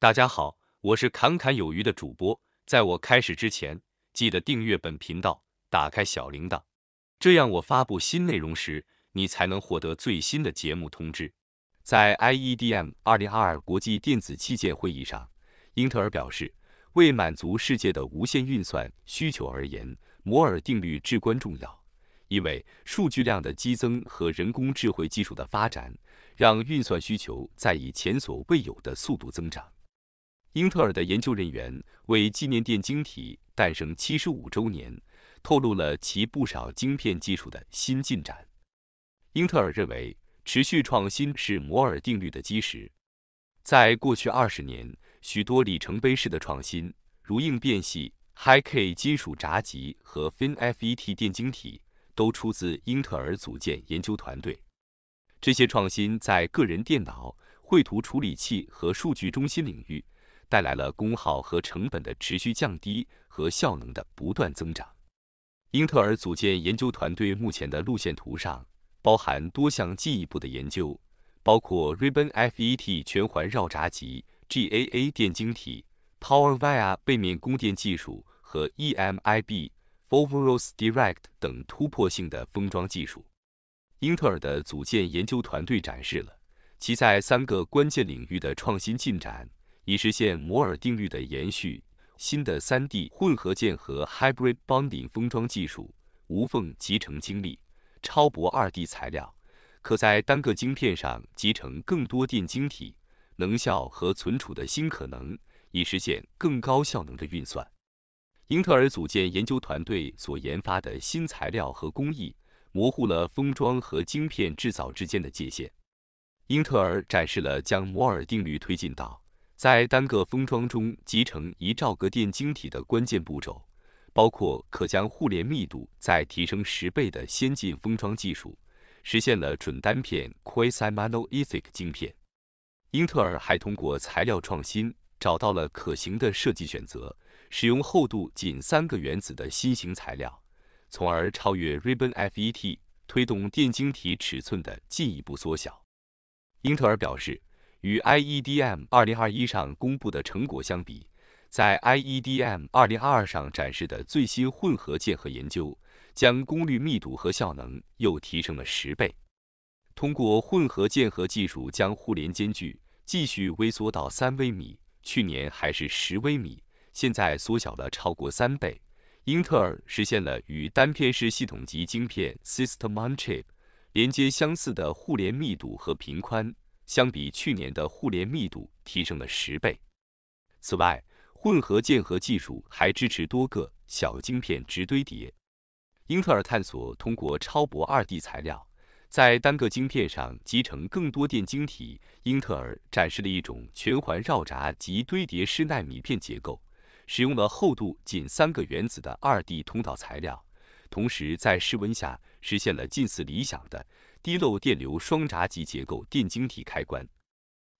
大家好，我是侃侃有余的主播。在我开始之前，记得订阅本频道，打开小铃铛，这样我发布新内容时，你才能获得最新的节目通知。在 IEDM 2022国际电子器件会议上，英特尔表示，为满足世界的无限运算需求而言，摩尔定律至关重要，因为数据量的激增和人工智慧技术的发展，让运算需求在以前所未有的速度增长。英特尔的研究人员为纪念电晶体诞生七十五周年，透露了其不少晶片技术的新进展。英特尔认为，持续创新是摩尔定律的基石。在过去二十年，许多里程碑式的创新，如应变系、High K 金属闸极和 FinFET 电晶体，都出自英特尔组建研究团队。这些创新在个人电脑、绘图处理器和数据中心领域。带来了功耗和成本的持续降低和效能的不断增长。英特尔组建研究团队目前的路线图上包含多项进一步的研究，包括 Ribbon FET 全环绕闸极 GAA 电晶体、PowerVia 背面供电技术和 EMB i f u l r o s Direct 等突破性的封装技术。英特尔的组建研究团队展示了其在三个关键领域的创新进展。以实现摩尔定律的延续。新的三 D 混合键和 hybrid bonding 封装技术无缝集成晶粒超薄二 D 材料，可在单个晶片上集成更多电晶体，能效和存储的新可能，以实现更高效能的运算。英特尔组件研究团队所研发的新材料和工艺模糊了封装和晶片制造之间的界限。英特尔展示了将摩尔定律推进到。在单个封装中集成一兆个电晶体的关键步骤，包括可将互联密度再提升十倍的先进封装技术，实现了准单片 （quasi-monolithic） 晶片。英特尔还通过材料创新找到了可行的设计选择，使用厚度仅三个原子的新型材料，从而超越 Ribbon FET，推动电晶体尺寸的进一步缩小。英特尔表示。与 IEDM 2021上公布的成果相比，在 IEDM 2022上展示的最新混合键合研究，将功率密度和效能又提升了十倍。通过混合键合技术，将互联间距继续微缩到三微米，去年还是十微米，现在缩小了超过三倍。英特尔实现了与单片式系统级芯片 System-on-Chip 连接相似的互联密度和平宽。相比去年的互联密度提升了十倍。此外，混合键合技术还支持多个小晶片直堆叠。英特尔探索通过超薄二 D 材料，在单个晶片上集成更多电晶体。英特尔展示了一种全环绕闸及堆叠式纳米片结构，使用了厚度仅三个原子的二 D 通道材料，同时在室温下实现了近似理想的。低漏电流双闸级结构电晶体开关，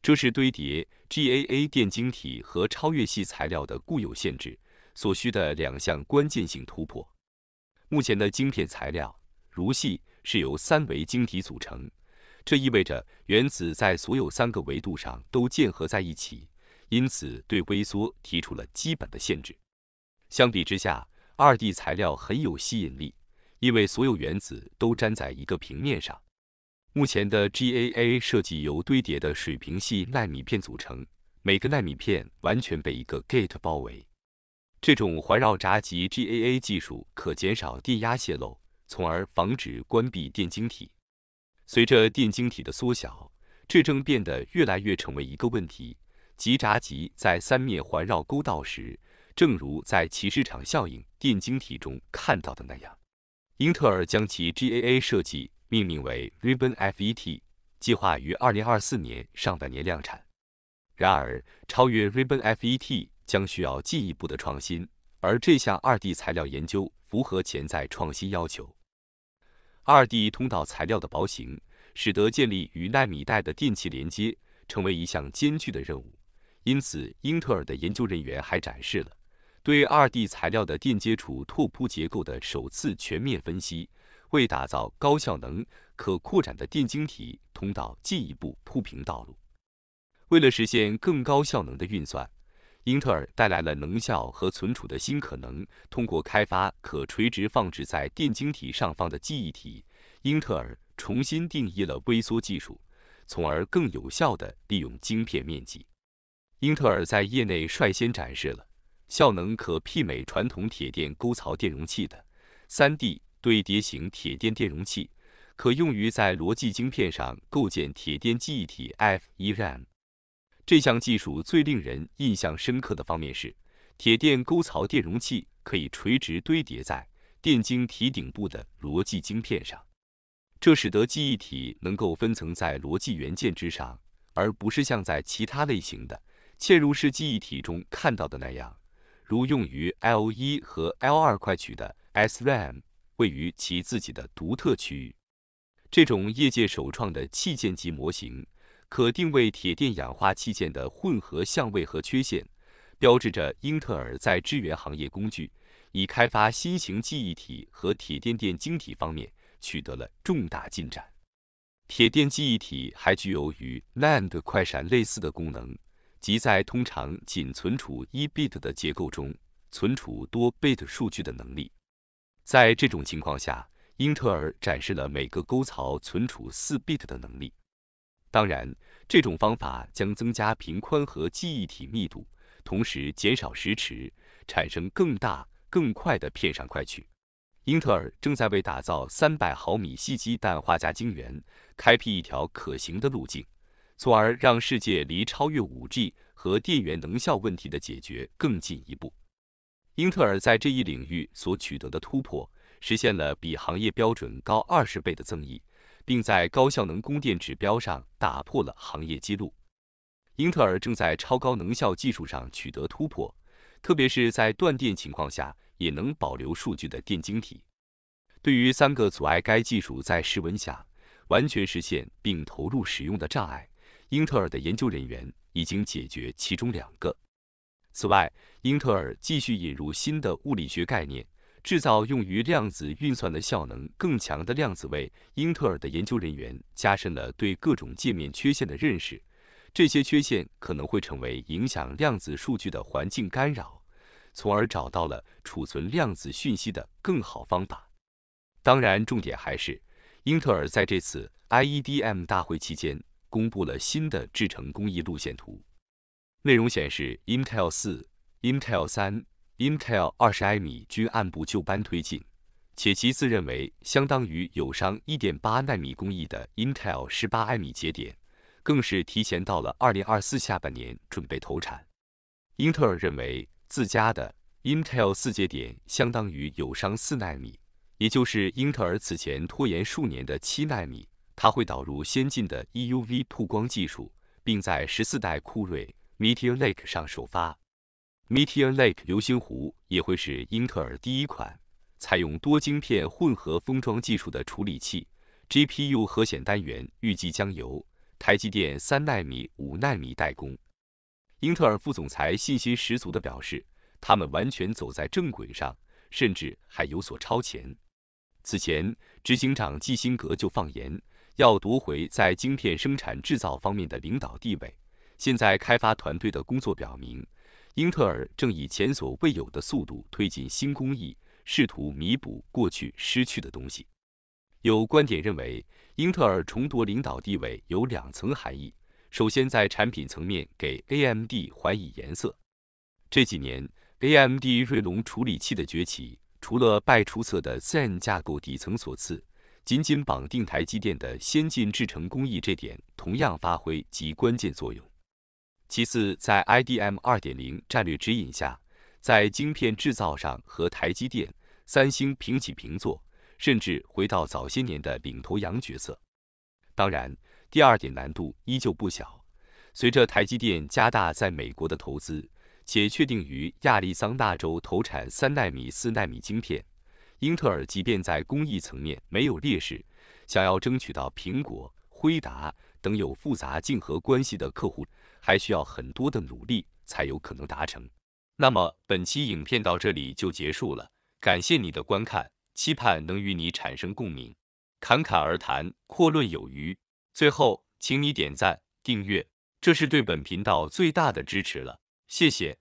这是堆叠 GAA 电晶体和超越系材料的固有限制所需的两项关键性突破。目前的晶片材料如系是由三维晶体组成，这意味着原子在所有三个维度上都键合在一起，因此对微缩提出了基本的限制。相比之下，二 D 材料很有吸引力，因为所有原子都粘在一个平面上。目前的 GAA 设计由堆叠的水平系纳米片组成，每个纳米片完全被一个 gate 包围。这种环绕闸极 GAA 技术可减少电压泄漏，从而防止关闭电晶体。随着电晶体的缩小，这正变得越来越成为一个问题。极闸极在三面环绕沟道时，正如在其市场效应电晶体中看到的那样，英特尔将其 GAA 设计。命名为 Ribbon FET，计划于二零二四年上半年量产。然而，超越 Ribbon FET 将需要进一步的创新，而这项二 D 材料研究符合潜在创新要求。二 D 通道材料的薄型使得建立与纳米带的电气连接成为一项艰巨的任务，因此英特尔的研究人员还展示了对二 D 材料的电接触拓扑结构的首次全面分析。为打造高效能、可扩展的电晶体通道，进一步铺平道路。为了实现更高效能的运算，英特尔带来了能效和存储的新可能。通过开发可垂直放置在电晶体上方的记忆体，英特尔重新定义了微缩技术，从而更有效地利用晶片面积。英特尔在业内率先展示了效能可媲美传统铁电沟槽电容器的 3D。对叠型铁电电容器可用于在逻辑晶片上构建铁电记忆体 （FeRAM）。这项技术最令人印象深刻的方面是，铁电沟槽电容器可以垂直堆叠在电晶体顶部的逻辑晶片上，这使得记忆体能够分层在逻辑元件之上，而不是像在其他类型的嵌入式记忆体中看到的那样，如用于 L1 和 L2 块取的 SRAM。位于其自己的独特区域。这种业界首创的器件级模型可定位铁电氧化器件的混合相位和缺陷，标志着英特尔在支援行业工具以开发新型记忆体和铁电电晶体方面取得了重大进展。铁电记忆体还具有与 NAND 快闪类似的功能，即在通常仅存储一 bit 的结构中存储多 bit 数据的能力。在这种情况下，英特尔展示了每个沟槽存储四 bit 的能力。当然，这种方法将增加频宽和记忆体密度，同时减少时迟，产生更大、更快的片上快取。英特尔正在为打造300毫米细基氮化镓晶圆开辟一条可行的路径，从而让世界离超越 5G 和电源能效问题的解决更进一步。英特尔在这一领域所取得的突破，实现了比行业标准高二十倍的增益，并在高效能供电指标上打破了行业记录。英特尔正在超高能效技术上取得突破，特别是在断电情况下也能保留数据的电晶体。对于三个阻碍该技术在室温下完全实现并投入使用的障碍，英特尔的研究人员已经解决其中两个。此外，英特尔继续引入新的物理学概念，制造用于量子运算的效能更强的量子位。英特尔的研究人员加深了对各种界面缺陷的认识，这些缺陷可能会成为影响量子数据的环境干扰，从而找到了储存量子讯息的更好方法。当然，重点还是英特尔在这次 IEDM 大会期间公布了新的制程工艺路线图。内容显示，Intel 四、Intel 三、Intel 二十 m 米均按部就班推进，且其自认为相当于友商一点八纳米工艺的 Intel 十八埃米节点，更是提前到了二零二四下半年准备投产。英特尔认为自家的 Intel 四节点相当于友商四纳米，也就是英特尔此前拖延数年的七纳米，它会导入先进的 EUV 光技术，并在十四代酷睿。Meteor Lake 上首发，Meteor Lake 流星湖也会是英特尔第一款采用多晶片混合封装技术的处理器。GPU 核显单元预计将由台积电三纳米、五纳米代工。英特尔副总裁信心十足地表示，他们完全走在正轨上，甚至还有所超前。此前，执行长基辛格就放言，要夺回在晶片生产制造方面的领导地位。现在开发团队的工作表明，英特尔正以前所未有的速度推进新工艺，试图弥补过去失去的东西。有观点认为，英特尔重夺领导地位有两层含义：首先，在产品层面给 AMD 还以颜色。这几年，AMD 锐龙处理器的崛起，除了拜出色的 Zen 架构底层所赐，仅仅绑定台积电的先进制程工艺这点同样发挥及关键作用。其次，在 IDM 2.0战略指引下，在晶片制造上和台积电、三星平起平坐，甚至回到早些年的领头羊角色。当然，第二点难度依旧不小。随着台积电加大在美国的投资，且确定于亚利桑那州投产三纳米、四纳米晶片，英特尔即便在工艺层面没有劣势，想要争取到苹果、辉达等有复杂竞合关系的客户。还需要很多的努力才有可能达成。那么本期影片到这里就结束了，感谢你的观看，期盼能与你产生共鸣。侃侃而谈，阔论有余。最后，请你点赞、订阅，这是对本频道最大的支持了，谢谢。